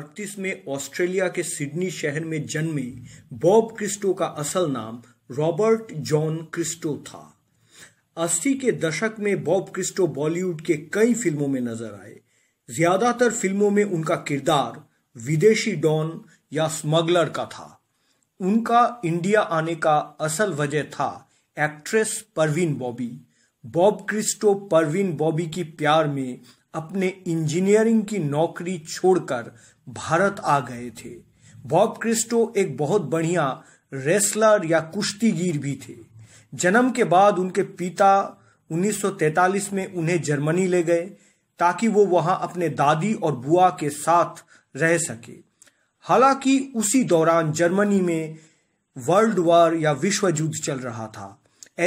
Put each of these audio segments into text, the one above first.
1938 में ऑस्ट्रेलिया के सिडनी शहर में जन्मे बॉब क्रिस्टो का असल नाम रॉबर्ट जॉन क्रिस्टो था 80 के दशक में बॉब क्रिस्टो बॉलीवुड के कई फिल्मों में नजर आए ज्यादातर फिल्मों में उनका किरदार विदेशी डॉन या स्मगलर का था उनका इंडिया आने का असल वजह था actress Parveen Babi Bob Christo Parveen Babi की प्यार में अपने इंजीनियरिंग की नौकरी छोड़कर भारत आ गए थे बॉब क्रिस्टो एक बहुत बढ़िया रेसलर या कुश्तीगीर भी थे जन्म के बाद उनके पिता 1943 में उन्हें जर्मनी ले गए ताकि वो वहां अपने दादी और बुआ के साथ रह सके हालांकि उसी दौरान जर्मनी में वर्ल्ड वॉर या विश्व युद्ध चल रहा था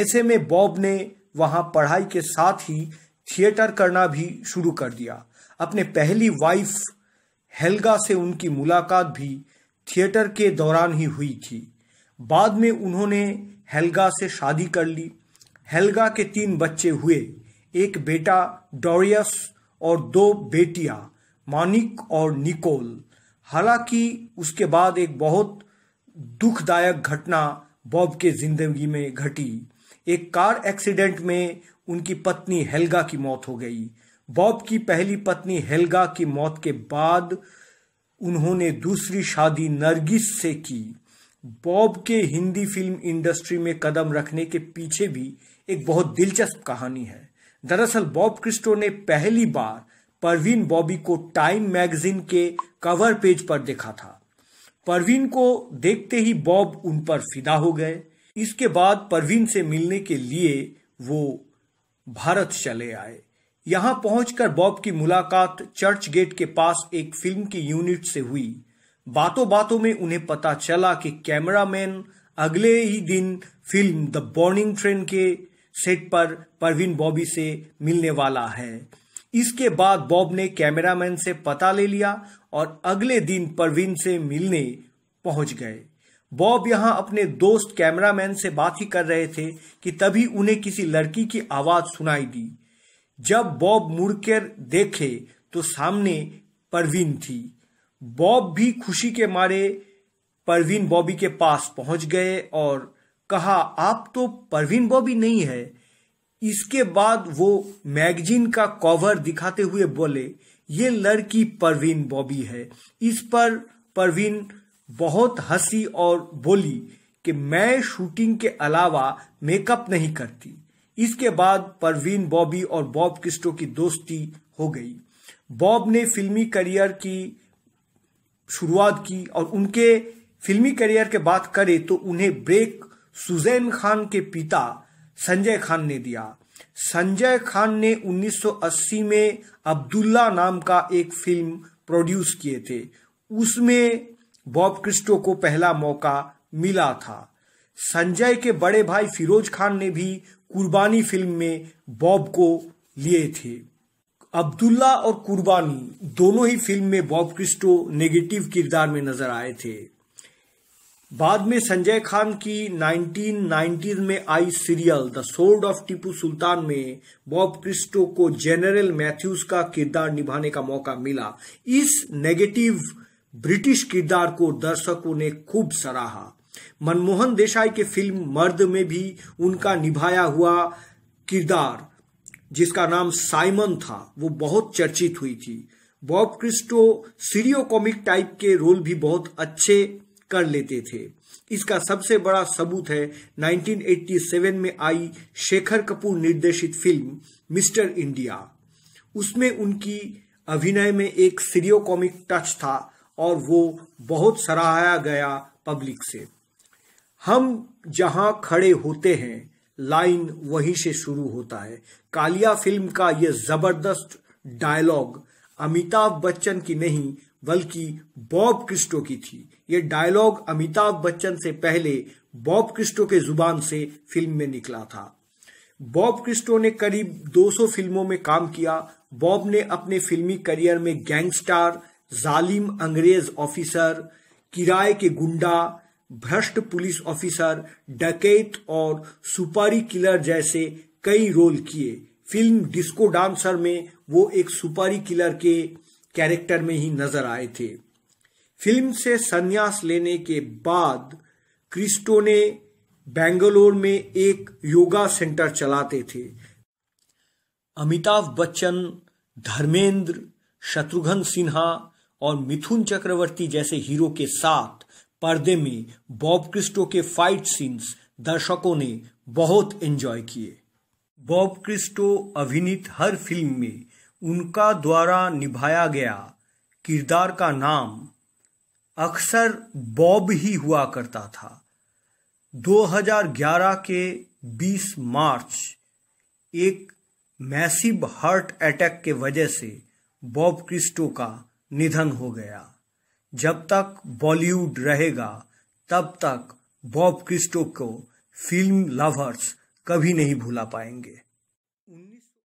ऐसे में बॉब ने वहां पढ़ाई के साथ ही थिएटर करना भी शुरू कर दिया अपने पहली वाइफ हेल्गा से उनकी मुलाकात भी थिएटर के दौरान ही हुई थी बाद में उन्होंने हेल्गा से शादी कर ली हेल्गा के तीन बच्चे हुए एक बेटा डोरियस और दो बेटियां मानिक और निकोल हालांकि उसके बाद एक बहुत दुखदायक घटना बॉब के जिंदगी में घटी एक कार एक्सीडेंट में उनकी पत्नी हेल्गा की मौत हो गई बॉब की पहली पत्नी हेल्गा की मौत के बाद उन्होंने दूसरी शादी नरगिस से की बॉब के हिंदी फिल्म इंडस्ट्री में कदम रखने के पीछे भी एक बहुत दिलचस्प कहानी है दरअसल बॉब क्रिस्टो ने पहली बार परवीन बॉबी को टाइम मैगजीन के कवर पेज पर देखा था परवीन को देखते ही बॉब उन पर फिदा हो गए इसके बाद परवीन से मिलने के लिए वो भारत चले आए यहां पहुंचकर बॉब की मुलाकात चर्च गेट के पास एक फिल्म की यूनिट से हुई बातों बातों में उन्हें पता चला कि कैमरामैन अगले ही दिन फिल्म द बॉर्निंग ट्रेन के सेट पर परवीन बॉबी से मिलने वाला है इसके बाद बॉब ने कैमरामैन से पता ले लिया और अगले दिन परवीन से मिलने पहुंच गए बॉब यहां अपने दोस्त कैमरामैन से बात ही कर रहे थे कि तभी उन्हें किसी लड़की की आवाज सुनाई दी जब बॉब मुड़कर देखे तो सामने परवीन थी बॉब भी खुशी के मारे परवीन बॉबी के पास पहुंच गए और कहा आप तो परवीन बॉबी नहीं है इसके बाद वो मैगजीन का कवर दिखाते हुए बोले ये लड़की परवीन बॉबी है इस पर परवीन बहुत हंसी और बोली कि मैं शूटिंग के अलावा मेकअप नहीं करती इसके बाद परवीन बॉबी और बॉब किस्टो की दोस्ती हो गई बॉब ने फिल्मी करियर की शुरुआत की और उनके फिल्मी करियर के बात करें तो उन्हें ब्रेक सुजैन खान के पिता संजय खान ने दिया संजय खान ने 1980 में अब्दुल्ला नाम का एक फिल्म प्रोड्यूस किए थे उसमें बॉब क्रिस्टो को पहला मौका मिला था संजय के बड़े भाई फिरोज खान ने भी कुर्बानी फिल्म में बॉब को लिए थे अब्दुल्ला और कुर्बानी दोनों ही फिल्म में बॉब क्रिस्टो नेगेटिव किरदार में नजर आए थे बाद में संजय खान की 1990 में आई serial the sword of Tipu Sultan में बॉब क्रिस्टो को जनरल मैथ्यूज का किरदार निभाने का मौका मिला इस नेगेटिव ब्रिटिश किरदार को दर्शकों ने खूब सराहा मनमोहन देसाई के फिल्म मर्द में भी उनका निभाया हुआ किरदार जिसका नाम साइमन था वो बहुत चर्चित हुई थी Bob Christo serio comic type के रोल भी बहुत अच्छे कर लेते थे इसका सबसे बड़ा सबूत है 1987 में आई शेखर कपूर निर्देशित फिल्म मिस्टर इंडिया उसमें उनकी अभिनय में एक सीरियो कॉमिक टच था और वो बहुत सराहाया गया पब्लिक से हम जहां खड़े होते हैं लाइन वहीं से शुरू होता है कालिया फिल्म का ये जबरदस्त डायलॉग अमिताभ बच्चन की नहीं बल्कि बॉब क्रिस्टो की थी ये डायलॉग अमिताभ बच्चन से पहले बॉब क्रिस्टो के जुबान से फिल्म में निकला था बॉब क्रिस्टो ने करीब 200 फिल्मों में काम किया बॉब ने अपने फिल्मी करियर में गैंगस्टार जालिम अंग्रेज ऑफिसर किराए के गुंडा भ्रष्ट पुलिस ऑफिसर डकैत और सुपारी किलर जैसे कई रोल किए फिल्म डिस्को डांसर में वो एक सुपारी किलर के कैरेक्टर में ही नजर आए थे फिल्म से संन्यास लेने के बाद क्रिस्टो ने बेंगलोर में एक योगा सेंटर चलाते थे अमिताभ बच्चन धर्मेंद्र शत्रुघ्न सिन्हा और मिथुन चक्रवर्ती जैसे हीरो के साथ पर्दे में बॉब क्रिस्टो के फाइट सीन्स दर्शकों ने बहुत एंजॉय किए बॉब क्रिस्टो अभिनीत हर फिल्म में उनका द्वारा निभाया गया किरदार का नाम अक्सर बॉब ही हुआ करता था 2011 के 20 मार्च एक मैसिव हार्ट अटैक के वजह से बॉब क्रिस्टो का निधन हो गया जब तक बॉलीवुड रहेगा तब तक बॉब क्रिस्टो को फिल्म लवर्स कभी नहीं भुला पाएंगे